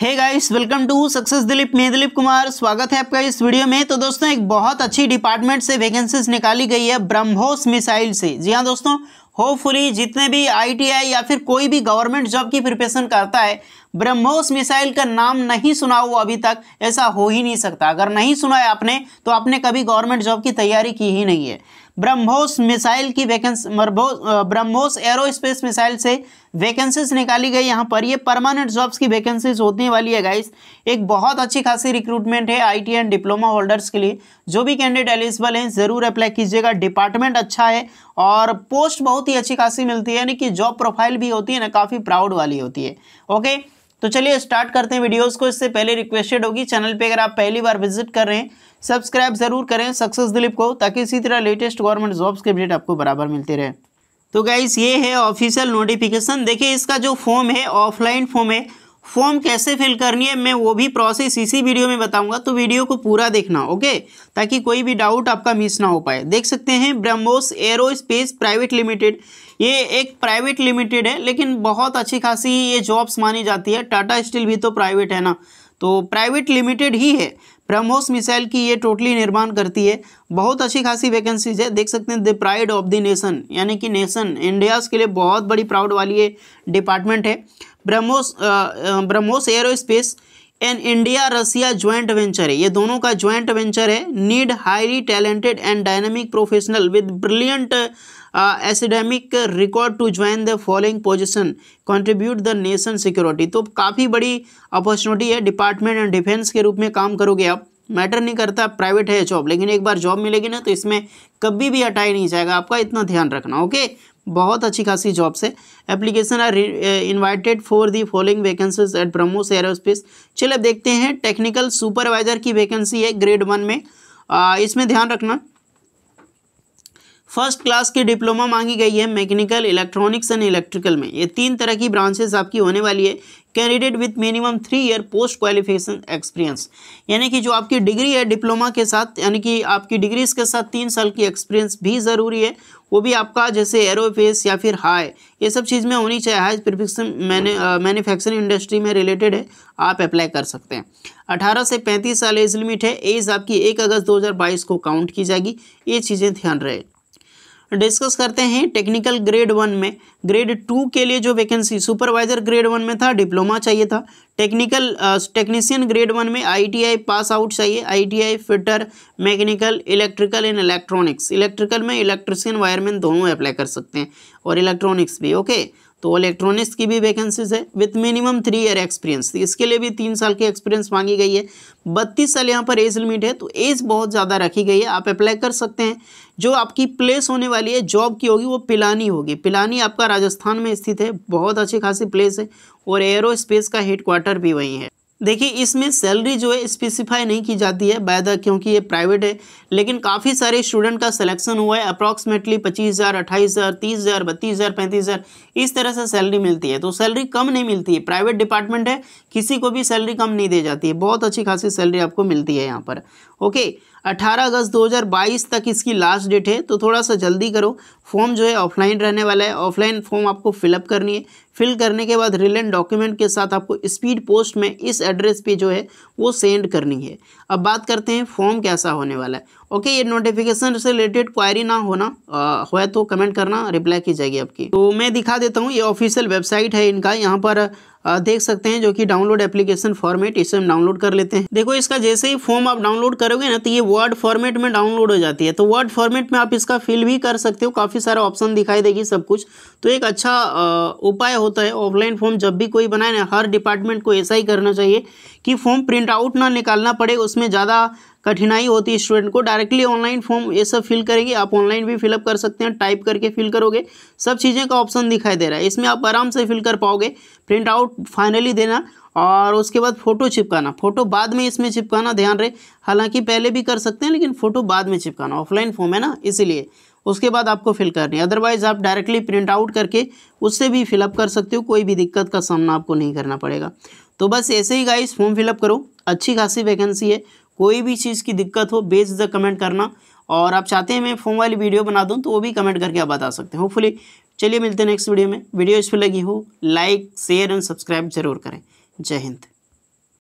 hey guys welcome to success Dilip मैं दिलीप कुमार स्वागत है आपका इस वीडियो में तो दोस्तों एक बहुत अच्छी डिपार्टमेंट से वैकेंसीज निकाली गई है ब्रह्मोस मिसाइल से जी हाँ दोस्तों होपफुली जितने भी आईटीआई या फिर कोई भी गवर्नमेंट जॉब की प्रिपरेशन करता है ब्रह्मोस मिसाइल का नाम नहीं सुना हो अभी तक ऐसा हो ही नहीं सकता अगर नहीं सुना है आपने तो आपने कभी गवर्नमेंट जॉब की तैयारी की ही नहीं है ब्रह्मोस मिसाइल की वैकेंसी ब्रह्मोस एरोस्पेस मिसाइल से वैकेंसीज निकाली गई यहाँ पर ये परमानेंट जॉब्स की वैकेंसीज होने वाली है गाइस एक बहुत अच्छी खासी रिक्रूटमेंट है आईटी एंड डिप्लोमा होल्डर्स के लिए जो भी कैंडिडेट एलिजिबल हैं ज़रूर अप्लाई कीजिएगा डिपार्टमेंट अच्छा है और पोस्ट बहुत ही अच्छी खासी मिलती है यानी कि जॉब प्रोफाइल भी होती है ना काफ़ी प्राउड वाली होती है ओके तो चलिए स्टार्ट करते हैं वीडियोस को इससे पहले रिक्वेस्टेड होगी चैनल पे अगर आप पहली बार विजिट कर रहे हैं सब्सक्राइब जरूर करें सक्सेस दिलीप को ताकि इसी तरह लेटेस्ट गवर्नमेंट जॉब्स के अपडेट आपको बराबर मिलते रहे तो गाइस ये है ऑफिशियल नोटिफिकेशन देखिए इसका जो फॉर्म है ऑफलाइन फॉर्म है फॉर्म कैसे फिल करनी है मैं वो भी प्रोसेस इसी वीडियो में बताऊंगा तो वीडियो को पूरा देखना ओके ताकि कोई भी डाउट आपका मिस ना हो पाए देख सकते हैं BrahMos aero space private limited ये एक प्राइवेट लिमिटेड है लेकिन बहुत अच्छी खासी ये जॉब्स मानी जाती है टाटा स्टील भी तो प्राइवेट है ना तो प्राइवेट लिमिटेड ही है ब्रह्मोस मिसाइल की ये टोटली निर्माण करती है बहुत अच्छी खासी वैकेंसीज है देख सकते हैं the pride of the nation यानी कि नेशन इंडिया के लिए बहुत बड़ी प्राउड वाली ये डिपार्टमेंट है BrahMos BrahMos aerospace and India Russia joint venture है ये दोनों का ज्वाइंट वेंचर है need highly talented and dynamic professional with brilliant academic record to join the following position contribute the nation security तो काफ़ी बड़ी अपॉर्चुनिटी है डिपार्टमेंट एंड डिफेंस के रूप में काम करोगे आप मैटर नहीं करता प्राइवेट है जॉब लेकिन एक बार जॉब मिलेगी ना तो इसमें कभी भी हटाई नहीं जाएगा आपका इतना ध्यान रखना ओके बहुत अच्छी खासी जॉब्स है applications are invited for the following vacancies at BrahMos aerospace चलिए देखते हैं टेक्निकल सुपरवाइजर की वैकेंसी है ग्रेड वन में आ, इसमें ध्यान रखना फर्स्ट क्लास की डिप्लोमा मांगी गई है मैकेनिकल इलेक्ट्रॉनिक्स एंड इलेक्ट्रिकल में ये तीन तरह की ब्रांचेस आपकी होने वाली है candidate with minimum three year post qualification experience यानी कि जो आपकी डिग्री है डिप्लोमा के साथ यानी कि आपकी डिग्रीज के साथ तीन साल की एक्सपीरियंस भी ज़रूरी है वो भी आपका जैसे एरोफेस या फिर हाई ये सब चीज़ में होनी चाहिए हाई प्रिफिक्सन मैने मैन्युफैक्चरिंग इंडस्ट्री में रिलेटेड है आप अप्लाई कर सकते हैं 18 से 35 साल एज लिमिट है एज आपकी 1 अगस्त 2022 को काउंट की जाएगी ये चीज़ें ध्यान रहे डिस्कस करते हैं टेक्निकल ग्रेड वन में ग्रेड टू के लिए जो वैकेंसी सुपरवाइजर ग्रेड वन में था डिप्लोमा चाहिए था टेक्निकल टेक्नीशियन ग्रेड वन में आईटीआई पास आउट चाहिए ITI fitter mechanical electrical and electronics electrical में इलेक्ट्रिशियन वायरमैन दोनों अप्लाई कर सकते हैं और इलेक्ट्रॉनिक्स भी ओके तो इलेक्ट्रॉनिक्स की भी वैकेंसीज है with minimum three year experience इसके लिए भी तीन साल की एक्सपीरियंस मांगी गई है बत्तीस साल यहाँ पर एज लिमिट है तो एज बहुत ज़्यादा रखी गई है आप अप्लाई कर सकते हैं जो आपकी प्लेस होने वाली है जॉब की होगी वो पिलानी होगी पिलानी आपका राजस्थान में स्थित है बहुत अच्छी खासी प्लेस है और एयरो का हेडक्वार्टर भी वहीं है देखिए इसमें सैलरी जो है स्पेसिफाई नहीं की जाती है बाय द क्योंकि ये प्राइवेट है लेकिन काफ़ी सारे स्टूडेंट का सिलेक्शन हुआ है अप्रॉक्सीमेटली पच्चीस हज़ार अट्ठाईस हज़ार तीस हज़ार बत्तीस हज़ार पैंतीस हज़ार इस तरह से सैलरी मिलती है तो सैलरी कम नहीं मिलती है प्राइवेट डिपार्टमेंट है किसी को भी सैलरी कम नहीं दी जाती है बहुत अच्छी खासी सैलरी आपको मिलती है यहाँ पर ओके 18 अगस्त 2022 तक इसकी लास्ट डेट है तो थोड़ा सा जल्दी करो फॉर्म जो है ऑफलाइन रहने वाला है ऑफलाइन फॉर्म आपको फिलअप करनी है फिल करने के बाद रिलेंट डॉक्यूमेंट के साथ आपको स्पीड पोस्ट में इस एड्रेस पे जो है वो सेंड करनी है अब बात करते हैं फॉर्म कैसा होने वाला है ओके ये नोटिफिकेशन से रिलेटेड क्वायरी ना होना हो तो कमेंट करना रिप्लाई की जाएगी आपकी तो मैं दिखा देता हूँ ये ऑफिशियल वेबसाइट है इनका यहाँ पर देख सकते हैं जो कि डाउनलोड एप्लीकेशन फॉर्मेट इसे हम डाउनलोड कर लेते हैं देखो इसका जैसे ही फॉर्म आप डाउनलोड करोगे ना तो ये वर्ड फॉर्मेट में डाउनलोड हो जाती है तो वर्ड फॉर्मेट में आप इसका फिल भी कर सकते हो काफ़ी सारा ऑप्शन दिखाई देगी सब कुछ तो एक अच्छा उपाय होता है ऑफलाइन फॉर्म जब भी कोई बनाए ना हर डिपार्टमेंट को ऐसा ही करना चाहिए कि फॉर्म प्रिंट आउट ना निकालना पड़े उसमें ज़्यादा कठिनाई होती है स्टूडेंट को डायरेक्टली ऑनलाइन फॉर्म ये सब फिल करेंगे आप ऑनलाइन भी फिलअप कर सकते हैं टाइप करके फिल करोगे सब चीज़ें का ऑप्शन दिखाई दे रहा है इसमें आप आराम से फिल कर पाओगे प्रिंट आउट फाइनली देना और उसके बाद फ़ोटो चिपकाना फ़ोटो बाद में इसमें चिपकाना ध्यान रहे हालांकि पहले भी कर सकते हैं लेकिन फ़ोटो बाद में चिपकाना ऑफलाइन फॉर्म है ना इसीलिए उसके बाद आपको फिल करनी है अदरवाइज़ आप डायरेक्टली प्रिंट आउट करके उससे भी फिलअप कर सकते हो कोई भी दिक्कत का सामना आपको नहीं करना पड़ेगा तो बस ऐसे ही गाइस फॉर्म फिलअप करो अच्छी खासी वैकेंसी है कोई भी चीज़ की दिक्कत हो बेच द कमेंट करना और आप चाहते हैं मैं फोन वाली वीडियो बना दूँ तो वो भी कमेंट करके आप बता सकते हैं होपफुली चलिए मिलते हैं नेक्स्ट वीडियो में वीडियो इस पर लगी हो लाइक शेयर एंड सब्सक्राइब जरूर करें जय हिंद